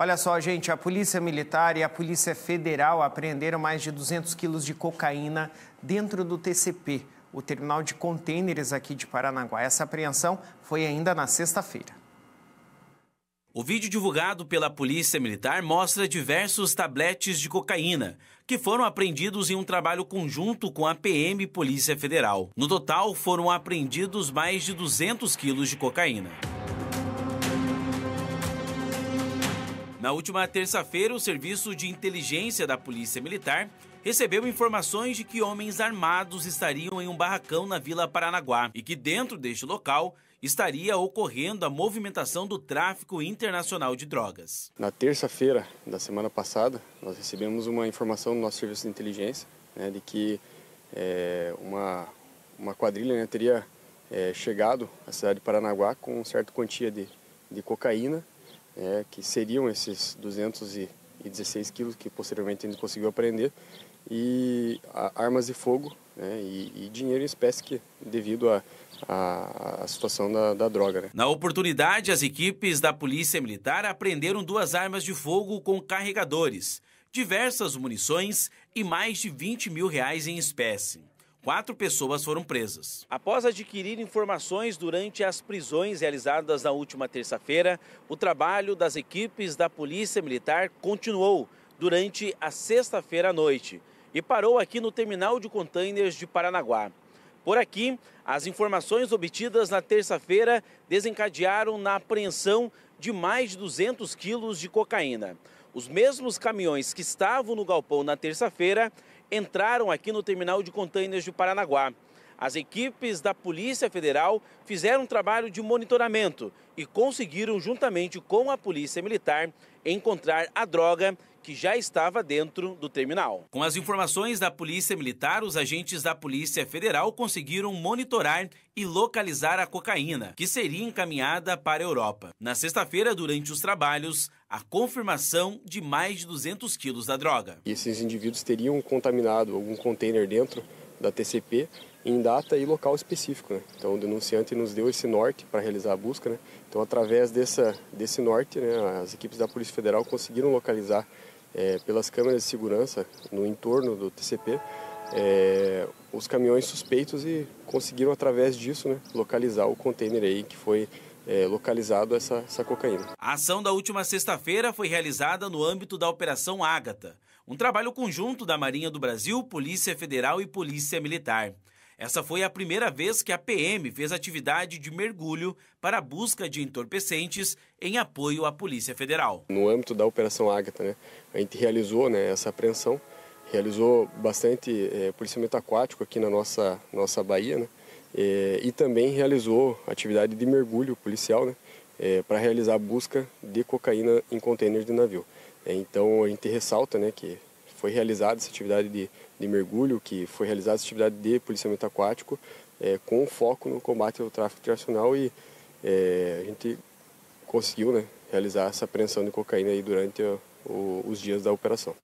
Olha só, gente, a Polícia Militar e a Polícia Federal apreenderam mais de 200 quilos de cocaína dentro do TCP, o terminal de contêineres aqui de Paranaguá. Essa apreensão foi ainda na sexta-feira. O vídeo divulgado pela Polícia Militar mostra diversos tabletes de cocaína que foram apreendidos em um trabalho conjunto com a PM Polícia Federal. No total, foram apreendidos mais de 200 quilos de cocaína. Na última terça-feira, o Serviço de Inteligência da Polícia Militar recebeu informações de que homens armados estariam em um barracão na Vila Paranaguá e que dentro deste local estaria ocorrendo a movimentação do tráfico internacional de drogas. Na terça-feira da semana passada, nós recebemos uma informação do nosso Serviço de Inteligência né, de que é, uma, uma quadrilha né, teria é, chegado à cidade de Paranaguá com certa quantia de, de cocaína é, que seriam esses 216 quilos que posteriormente ele conseguiu apreender, e armas de fogo né, e, e, dinheiro em espécie que, devido à a, a, a, situação da, da droga. Né? Na oportunidade, as equipes da Polícia Militar apreenderam duas armas de fogo com carregadores, diversas munições e mais de 20 mil reais em espécie quatro pessoas foram presas. Após adquirir informações durante as prisões realizadas na última terça-feira, o trabalho das equipes da Polícia Militar continuou durante a sexta-feira à noite e parou aqui no terminal de contêineres de Paranaguá. Por aqui, as informações obtidas na terça-feira desencadearam na apreensão de mais de 200 quilos de cocaína. Os mesmos caminhões que estavam no galpão na terça-feira entraram aqui no terminal de contêineres de Paranaguá. As equipes da Polícia Federal fizeram um trabalho de monitoramento e conseguiram, juntamente com a Polícia Militar, encontrar a droga que já estava dentro do terminal. Com as informações da Polícia Militar, os agentes da Polícia Federal conseguiram monitorar e localizar a cocaína, que seria encaminhada para a Europa. Na sexta-feira, durante os trabalhos, a confirmação de mais de 200 quilos da droga. E esses indivíduos teriam contaminado algum container dentro da TCP em data e local específico. Né? Então, o denunciante nos deu esse norte para realizar a busca. Né? Então, através dessa, desse norte, né, as equipes da Polícia Federal conseguiram localizar é, pelas câmeras de segurança no entorno do TCP é, os caminhões suspeitos e conseguiram através disso né, localizar o container aí que foi é, localizado essa, essa cocaína. A ação da última sexta-feira foi realizada no âmbito da Operação Ágata, um trabalho conjunto da Marinha do Brasil, Polícia Federal e Polícia Militar. Essa foi a primeira vez que a PM fez atividade de mergulho para a busca de entorpecentes em apoio à Polícia Federal. No âmbito da Operação Ágata, né, a gente realizou né, essa apreensão, realizou bastante é, policiamento aquático aqui na nossa, nossa Bahia né, é, e também realizou atividade de mergulho policial né, é, para realizar a busca de cocaína em contêineres de navio. então a gente ressalta né, que foi realizada essa atividade de, de mergulho, que foi realizada essa atividade de policiamento aquático, é, com foco no combate ao tráfico internacional e é, a gente conseguiu né, realizar essa apreensão de cocaína aí durante o, os dias da operação.